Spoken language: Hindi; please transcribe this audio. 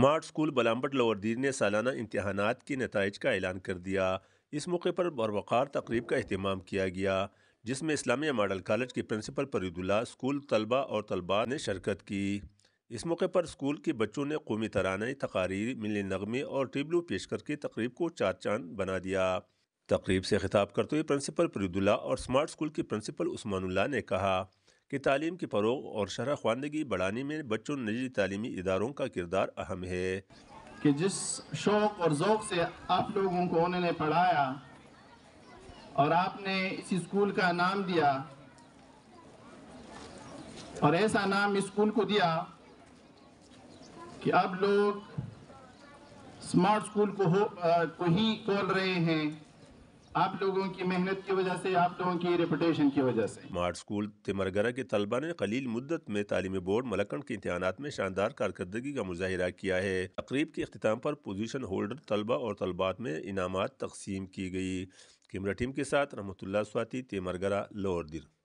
स्मार्ट स्कूल बलाम्बट लवर्दीर ने सालाना इम्तहान के नतज का ऐलान कर दिया इस मौके पर बरवक़ार तकरीब का अहतमाम किया गया जिसमें इस्लामिया मॉडल कॉलेज के प्रिंसिपल परिदुल्ला स्कूल तलबा और तलबा ने शिरकत की इस मौके पर स्कूल के बच्चों ने कौमी तराना तकारीर मिली नगमे और टिबलू पेश करके तकरीब को चार चांद बना दिया तकरीब से खिताब करते हुए प्रिंसिपल परिदुल्ला और स्मार्ट स्कूल के प्रिंसिपल उस्मानुल्ला ने कहा कि तालीम की फ़रोग और शरह खानदगी बढ़ाने में बच्चों निजी तालीमी इदारों का किरदार अहम है कि जिस शौक़ और ओक़ से आप लोगों को उन्होंने पढ़ाया और आपने इस स्कूल का नाम दिया और ऐसा नाम स्कूल को दिया कि अब लोग स्मार्ट स्कूल को हो को ही खोल रहे हैं आप लोगों की मेहनत की वजह से आप लोगों की रेपुटेशन की वजह से मार्ट स्कूल तिमरगरा के तलबा ने कलील मुद्दत में तालीमी बोर्ड मलकंड के इम्तहान में शानदार कारकर्दगी का मुजाहरा किया है तकरीब के अख्ताम पर पोजीशन होल्डर तलबा और तलबात में इनामत तकसीम की गई कैमरा टीम के साथ रहमतुल्ला स्वाति तिमरगरा लोअर दिल